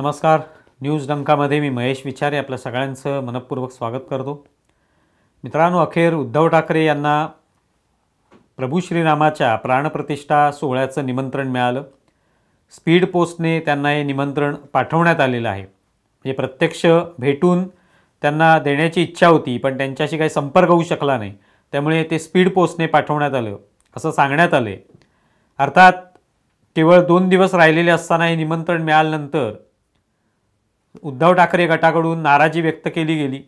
नमस्कार न्यूज डंकामध्ये मी महेश विचारे आपल्या सगळ्यांचं मनपूर्वक स्वागत करतो मित्रांनो अखेर उद्धव ठाकरे यांना प्रभू श्रीरामाच्या प्राणप्रतिष्ठा सोहळ्याचं निमंत्रण मिळालं स्पीड पोस्टने त्यांना हे निमंत्रण पाठवण्यात आलेलं आहे म्हणजे प्रत्यक्ष भेटून त्यांना देण्याची इच्छा होती पण त्यांच्याशी काही संपर्क होऊ शकला नाही त्यामुळे ते स्पीड पोस्टने पाठवण्यात आलं असं सांगण्यात आले अर्थात केवळ दोन दिवस राहिलेले असताना हे निमंत्रण मिळाल्यानंतर उद्धव ठाकरे गटाकडून नाराजी व्यक्त केली गेली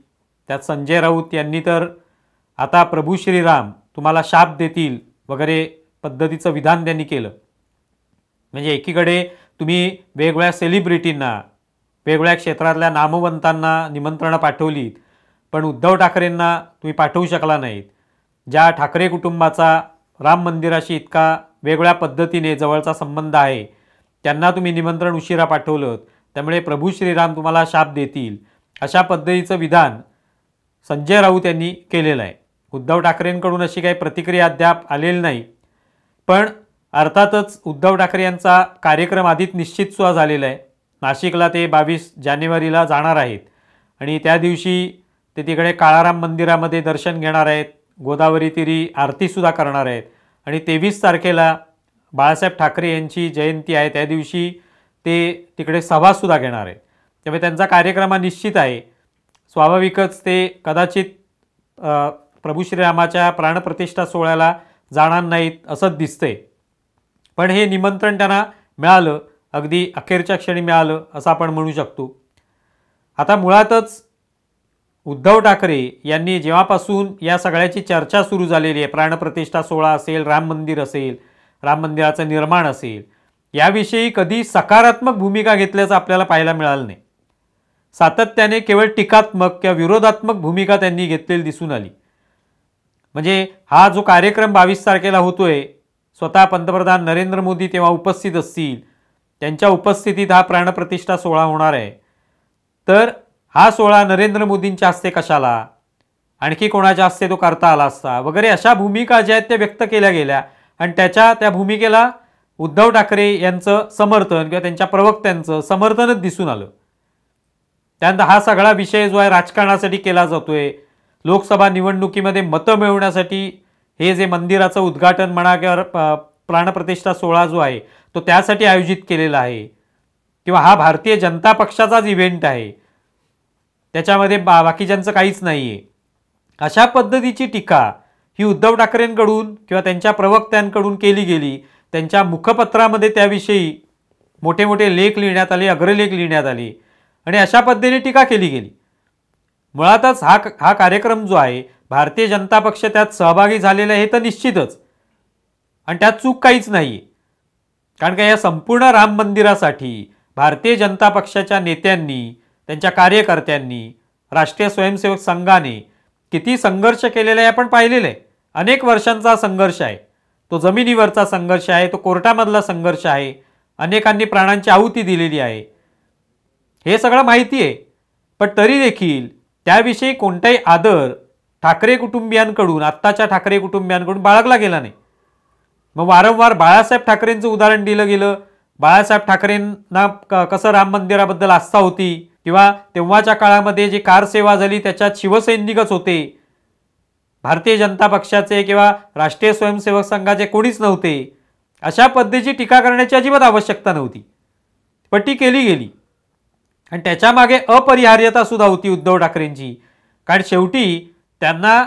त्यात संजय राऊत यांनी तर आता प्रभू श्रीराम तुम्हाला शाप देतील वगैरे पद्धतीचं विधान त्यांनी केलं म्हणजे एकीकडे तुम्ही वेगवेगळ्या सेलिब्रिटींना वेगवेगळ्या क्षेत्रातल्या नामवंतांना निमंत्रणं पाठवलीत पण उद्धव ठाकरेंना तुम्ही पाठवू शकला नाहीत ज्या ठाकरे कुटुंबाचा राम मंदिराशी इतका वेगळ्या पद्धतीने जवळचा संबंध आहे त्यांना तुम्ही निमंत्रण उशिरा पाठवलं त्यामुळे प्रभू श्रीराम तुम्हाला शाप देतील अशा पद्धतीचं विधान संजय राऊत यांनी केलेलं आहे उद्धव ठाकरेंकडून अशी काही प्रतिक्रिया अद्याप आलेली नाही पण अर्थातच उद्धव ठाकरे यांचा कार्यक्रम आधीच निश्चित सुद्धा झालेला आहे नाशिकला ते बावीस जानेवारीला जाणार आहेत आणि त्या दिवशी ते तिकडे काळाराम मंदिरामध्ये दर्शन घेणार आहेत गोदावरी तिरी आरतीसुद्धा करणार आहेत आणि तेवीस तारखेला बाळासाहेब ठाकरे यांची जयंती आहे त्या दिवशी ते तिकडे सभासुद्धा घेणार आहेत त्यामुळे त्यांचा कार्यक्रम निश्चित आहे स्वाभाविकच ते कदाचित प्रभू श्रीरामाच्या प्राणप्रतिष्ठा सोहळ्याला जाणार नाहीत असंच दिसतंय पण हे निमंत्रण त्यांना मिळालं अगदी अखेरच्या क्षणी मिळालं असं आपण म्हणू शकतो आता मुळातच उद्धव ठाकरे यांनी जेव्हापासून या सगळ्याची चर्चा सुरू झालेली आहे प्राणप्रतिष्ठा सोहळा असेल राम मंदिर असेल राम मंदिराचं निर्माण असेल याविषयी कधी सकारात्मक भूमिका घेतल्याचं आपल्याला पाहायला मिळालं नाही सातत्याने केवळ टीकात्मक किंवा विरोधात्मक भूमिका त्यांनी घेतलेली दिसून आली म्हणजे हा जो कार्यक्रम बावीस तारखेला होतोय स्वतः पंतप्रधान नरेंद्र मोदी तेव्हा उपस्थित असतील त्यांच्या उपस्थितीत हा प्राणप्रतिष्ठा सोहळा होणार आहे तर हा सोहळा नरेंद्र मोदींच्या हस्ते कशाला आणखी कोणाच्या हस्ते तो करता आला असता वगैरे अशा भूमिका ज्या आहेत त्या व्यक्त केल्या गेल्या आणि त्याच्या त्या भूमिकेला उद्धव ठाकरे यांचं समर्थन किंवा त्यांच्या प्रवक्त्यांचं समर्थनच दिसून आलं त्यानंतर हा सगळा विषय जो आहे राजकारणासाठी केला जातोय लोकसभा निवडणुकीमध्ये मतं मिळवण्यासाठी हे जे मंदिराचं उद्घाटन म्हणा किंवा प्राणप्रतिष्ठा सोहळा जो आहे तो त्यासाठी आयोजित केलेला आहे किंवा हा भारतीय जनता पक्षाचाच इव्हेंट आहे त्याच्यामध्ये बा बाकीच्यांचं काहीच नाही आहे अशा पद्धतीची टीका ही उद्धव ठाकरेंकडून किंवा त्यांच्या प्रवक्त्यांकडून केली गेली त्यांच्या मुखपत्रामध्ये त्याविषयी मोठे मोठे लेख लिहिण्यात आले अग्रलेख लिहिण्यात आले आणि अशा पद्धतीने टीका केली गेली मुळातच हा हा कार्यक्रम जो आहे भारतीय जनता पक्ष त्यात सहभागी झालेला आहे तर निश्चितच आणि त्यात चूक काहीच नाही आहे कारण का या संपूर्ण राम मंदिरासाठी भारतीय जनता पक्षाच्या नेत्यांनी त्यांच्या कार्यकर्त्यांनी राष्ट्रीय स्वयंसेवक संघाने किती संघर्ष केलेला आहे आपण पाहिलेलं आहे अनेक वर्षांचा संघर्ष आहे तो जमिनीवरचा संघर्ष आहे तो कोर्टामधला संघर्ष आहे अनेकांनी प्राणांची आहुती दिलेली आहे हे सगळं माहिती आहे पण तरी देखील त्याविषयी कोणताही आदर ठाकरे कुटुंबियांकडून आत्ताच्या ठाकरे कुटुंबियांकडून बाळगला गेला नाही मग वारंवार बाळासाहेब ठाकरेंचं उदाहरण दिलं गेलं बाळासाहेब ठाकरेंना क कसं राम मंदिराबद्दल आस्था होती किंवा तेव्हाच्या काळामध्ये जी कारसेवा झाली त्याच्यात शिवसैनिकच होते भारतीय जनता पक्षाचे किंवा राष्ट्रीय स्वयंसेवक संघाचे कोणीच नव्हते अशा पद्धतीची टीका करण्याची अजिबात आवश्यकता नव्हती पण ती केली गेली आणि त्याच्यामागे अपरिहार्यता सुद्धा होती उद्धव ठाकरेंची कारण शेवटी त्यांना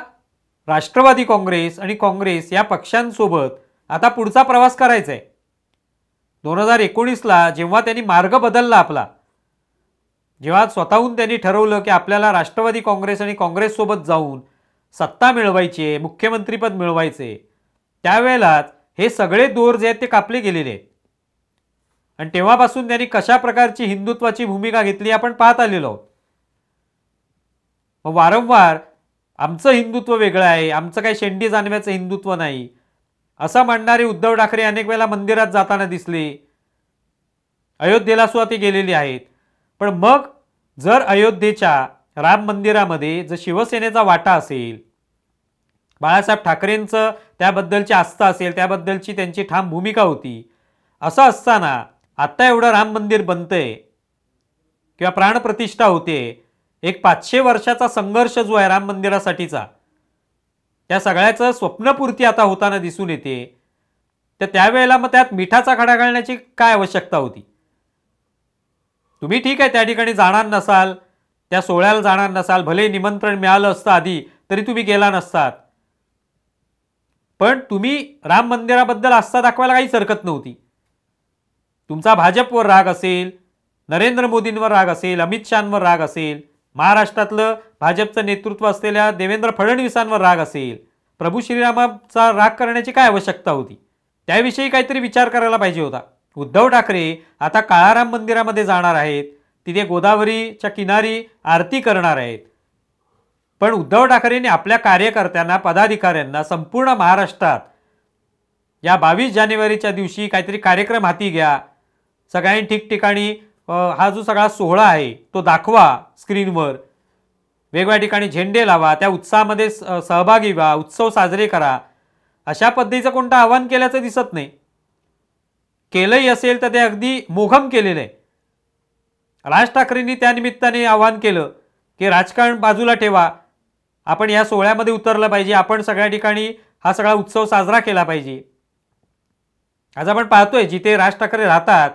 राष्ट्रवादी काँग्रेस आणि काँग्रेस या पक्षांसोबत आता पुढचा प्रवास करायचा आहे दोन हजार एकोणीसला जेव्हा त्यांनी मार्ग बदलला आपला जेव्हा स्वतःहून त्यांनी ठरवलं की आपल्याला राष्ट्रवादी काँग्रेस आणि काँग्रेससोबत जाऊन सत्ता मिळवायची मुख्यमंत्रीपद मिळवायचे त्यावेळेलाच हे सगळे दोर जे आहेत ते कापले गेलेले आहेत आणि तेव्हापासून त्यांनी कशा प्रकारची हिंदुत्वाची भूमिका घेतली आपण पाहत आलेलो आहोत मग वारंवार आमचं हिंदुत्व वेगळं आहे आमचं काही शेंडी जाणव्याचं हिंदुत्व नाही असं मांडणारे उद्धव ठाकरे अनेक वेळेला मंदिरात जाताना दिसले अयोध्येला सुद्धा ती गेलेली आहेत पण मग जर अयोध्येच्या राम मंदिरामध्ये जर शिवसेनेचा वाटा असेल बाळासाहेब ठाकरेंचं त्याबद्दलची आस्था असेल त्याबद्दलची त्यांची ठाम भूमिका होती असं असताना आत्ता एवढं राम मंदिर बनतंय किंवा प्राणप्रतिष्ठा होते एक पाचशे वर्षाचा संघर्ष जो आहे राम मंदिरासाठीचा त्या सगळ्याचं स्वप्नपूर्ती आता होताना दिसून येते तर त्यावेळेला मग त्यात मिठाचा खडा घालण्याची काय आवश्यकता होती तुम्ही ठीक आहे त्या ठिकाणी जाणार नसाल त्या सोहळ्याला जाणार नसाल भले निमंत्रण मिळालं असतं आधी तरी तुम्ही गेला नसतात पण तुम्ही राम मंदिराबद्दल आस्था दाखवायला काहीच हरकत नव्हती तुमचा भाजपवर राग असेल नरेंद्र मोदींवर राग असेल अमित शहावर राग असेल महाराष्ट्रातलं भाजपचं नेतृत्व असलेल्या देवेंद्र फडणवीसांवर राग असेल प्रभू श्रीरामाचा राग करण्याची काय आवश्यकता होती त्याविषयी काहीतरी विचार करायला पाहिजे होता उद्धव ठाकरे आता काळाराम मंदिरामध्ये जाणार आहेत तिथे गोदावरीच्या किनारी आरती करणार आहेत पण उद्धव ठाकरेंनी आपल्या कार्यकर्त्यांना पदाधिकाऱ्यांना संपूर्ण महाराष्ट्रात या बावीस जानेवारीच्या दिवशी काहीतरी कार्यक्रम हाती घ्या सगळ्यांनी ठिकठिकाणी हा जो सगळा सोहळा आहे तो दाखवा स्क्रीनवर वेगवेगळ्या ठिकाणी झेंडे लावा त्या उत्साहामध्ये सहभागी व्हा उत्सव साजरे करा अशा पद्धतीचं कोणतं आवाहन केल्याचं दिसत नाही केलंही असेल तर ते अगदी मोघम केलेलं आहे राज ठाकरेंनी त्यानिमित्ताने आवाहन केलं की राजकारण बाजूला ठेवा आपण या सोहळ्यामध्ये उतरलं पाहिजे आपण सगळ्या ठिकाणी हा सगळा उत्सव साजरा केला पाहिजे आज आपण पाहतोय जिथे राज ठाकरे राहतात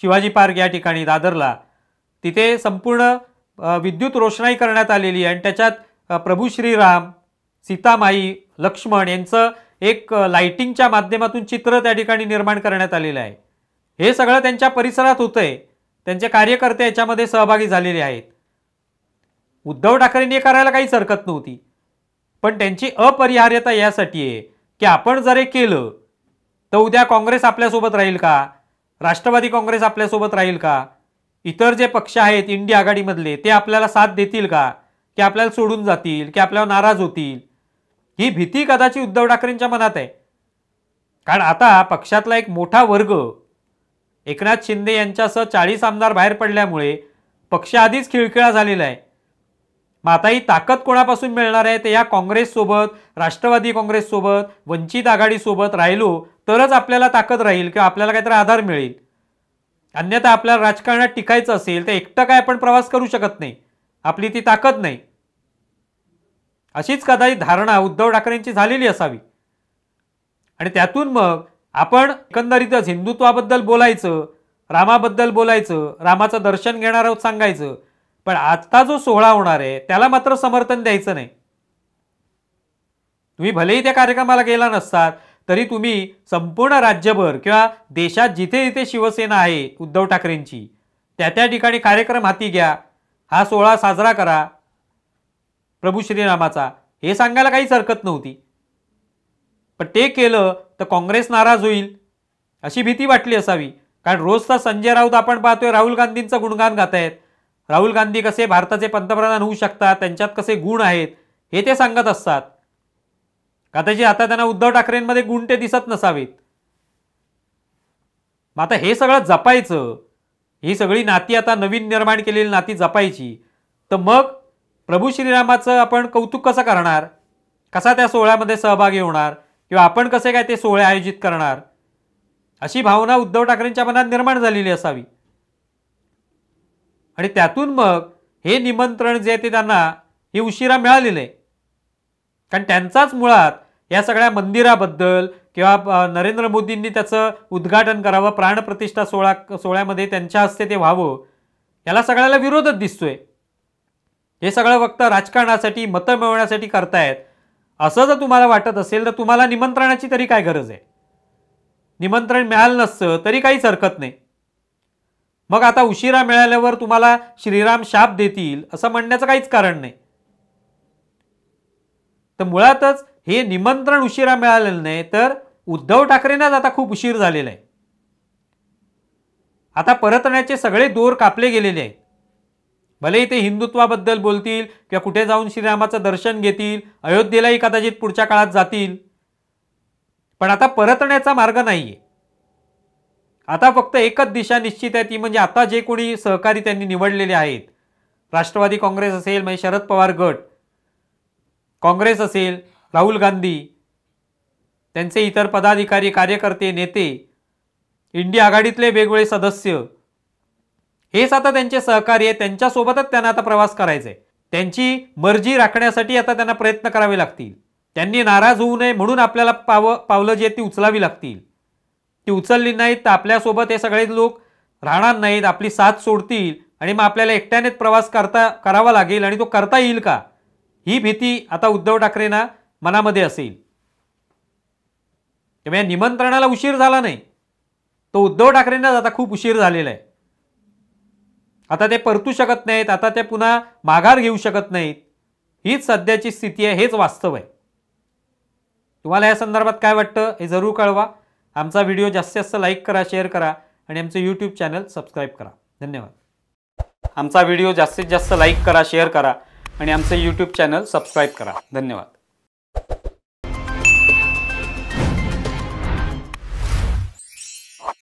शिवाजी पार्क या ठिकाणी दादरला तिथे संपूर्ण विद्युत रोषणाई करण्यात आलेली आहे आणि त्याच्यात प्रभू श्रीराम सीतामाई लक्ष्मण यांचं एक लाइटिंगच्या माध्यमातून चित्र त्या ठिकाणी निर्माण करण्यात आलेलं आहे हे सगळं त्यांच्या परिसरात होतं आहे त्यांचे कार्यकर्ते याच्यामध्ये सहभागी झालेले आहेत उद्धव ठाकरेंनी करायला काहीच हरकत नव्हती पण त्यांची अपरिहार्यता यासाठी आहे की आपण जर हे केलं तर उद्या काँग्रेस आपल्यासोबत राहील का राष्ट्रवादी काँग्रेस आपल्यासोबत राहील का इतर जे पक्ष आहेत इंडिया आघाडीमधले ते आपल्याला साथ देतील का की आपल्याला सोडून जातील की आपल्याला नाराज होतील ही भीती कदाचित उद्धव ठाकरेंच्या मनात आहे कारण आता पक्षातला एक मोठा वर्ग एकनाथ शिंदे यांच्यासह चाळीस आमदार बाहेर पडल्यामुळे पक्ष आधीच खिळखिळा झालेला आहे मग आता ही ताकद कोणापासून मिळणार आहे ते या काँग्रेससोबत राष्ट्रवादी काँग्रेससोबत वंचित आघाडीसोबत राहिलो तरच आपल्याला ताकद राहील किंवा आपल्याला काहीतरी आधार मिळेल अन्यथा आपल्याला राजकारणात टिकायचं असेल तर एकटं काय आपण प्रवास करू शकत नाही आपली ती ताकद नाही अशीच कदाचित धारणा उद्धव ठाकरेंची झालेली असावी आणि त्यातून मग आपण एकंदरीतच हिंदुत्वाबद्दल बोलायचं रामाबद्दल बोलायचं रामाचं दर्शन घेणार आहोत सांगायचं पण आजचा जो सोहळा होणार आहे त्याला मात्र समर्थन द्यायचं नाही तुम्ही भलेही त्या कार्यक्रमाला गेला नसतात तरी तुम्ही संपूर्ण राज्यभर किंवा देशात जिथे जिथे शिवसेना आहे उद्धव ठाकरेंची त्या त्या ठिकाणी कार्यक्रम हाती घ्या हा सोहळा साजरा करा प्रभू श्रीरामाचा हे सांगायला काहीच हरकत नव्हती पण ते केलं तर काँग्रेस नाराज होईल अशी भीती वाटली असावी कारण रोज तर संजय राऊत आपण पाहतोय राहुल गांधींचं गुणगान गात आहेत राहुल गांधी कसे भारताचे पंतप्रधान होऊ शकतात त्यांच्यात कसे गुण आहेत हे ते सांगत असतात कदाचित आता त्यांना उद्धव ठाकरेंमध्ये गुण ते दिसत नसावेत मग आता हे सगळं जपायचं ही सगळी नाती आता नवीन निर्माण केलेली नाती जपायची तर मग प्रभू श्रीरामाचं आपण कौतुक कसं करणार कसा त्या सोहळ्यामध्ये सहभागी होणार किंवा आपण कसे काय ते सोहळे आयोजित करणार अशी भावना उद्धव ठाकरेंच्या मनात निर्माण झालेली असावी आणि त्यातून मग हे निमंत्रण जे ते त्यांना हे उशिरा मिळालेलं आहे कारण त्यांचाच मुळात या सगळ्या मंदिराबद्दल किंवा नरेंद्र मोदींनी त्याचं उद्घाटन करावं प्राणप्रतिष्ठा सोहळा सोहळ्यामध्ये त्यांच्या हस्ते ते व्हावं याला सगळ्याला विरोधच दिसतोय हे सगळं फक्त राजकारणासाठी मतं मिळवण्यासाठी करतायत असं जर तुम्हाला वाटत असेल तर तुम्हाला निमंत्रणाची तरी काय गरज आहे निमंत्रण मिळालं नसतं तरी काहीच हरकत नाही मग आता उशिरा मिळाल्यावर तुम्हाला श्रीराम शाप देतील असं म्हणण्याचं काहीच कारण नाही तर मुळातच हे निमंत्रण उशिरा मिळालेलं नाही तर उद्धव ठाकरेंनाच आता खूप उशीर झालेला आहे आता परतण्याचे सगळे दोर कापले गेलेले आहेत भलेही ते हिंदुत्वाबद्दल बोलतील किंवा कुठे जाऊन श्रीरामाचं दर्शन घेतील अयोध्येलाही कदाचित पुढच्या काळात जातील पण आता परतण्याचा मार्ग नाही आहे आता फक्त एकच दिशा निश्चित आहे ती म्हणजे आता जे कोणी सहकारी त्यांनी निवडलेले आहेत राष्ट्रवादी काँग्रेस असेल म्हणजे शरद पवार गट काँग्रेस असेल राहुल गांधी त्यांचे इतर पदाधिकारी कार्यकर्ते नेते इंडिया आघाडीतले वेगवेगळे सदस्य हेच आता त्यांचे सहकार्य त्यांच्यासोबतच त्यांना आता प्रवास करायचा आहे त्यांची मर्जी राखण्यासाठी आता त्यांना प्रयत्न करावे लागतील त्यांनी नाराज होऊ नये म्हणून आपल्याला पाव पावलं जी आहेत ती उचलावी लागतील ती उचलली नाहीत तर आपल्यासोबत हे सगळे लोक राहणार नाहीत आपली साथ सोडतील आणि मग आपल्याला एकट्यानेच प्रवास करता करावा लागेल आणि तो करता येईल का ही भीती आता उद्धव ठाकरेंना मनामध्ये असेल या निमंत्रणाला उशीर झाला नाही तो उद्धव ठाकरेंनाच आता खूप उशीर झालेला आहे आता ते परतू शकत नाहीत आता ते पुन्हा माघार घेऊ शकत नाहीत हीच सध्याची स्थिती आहे हेच वास्तव आहे तुम्हाला या संदर्भात काय वाटतं हे जरूर कळवा आमचा व्हिडिओ जास्तीत जास्त लाईक करा शेअर करा आणि आमचं यूट्यूब चॅनल सबस्क्राईब करा धन्यवाद आमचा व्हिडिओ जास्तीत जास्त लाईक करा शेअर करा आणि आमचं यूट्यूब चॅनल सबस्क्राईब करा धन्यवाद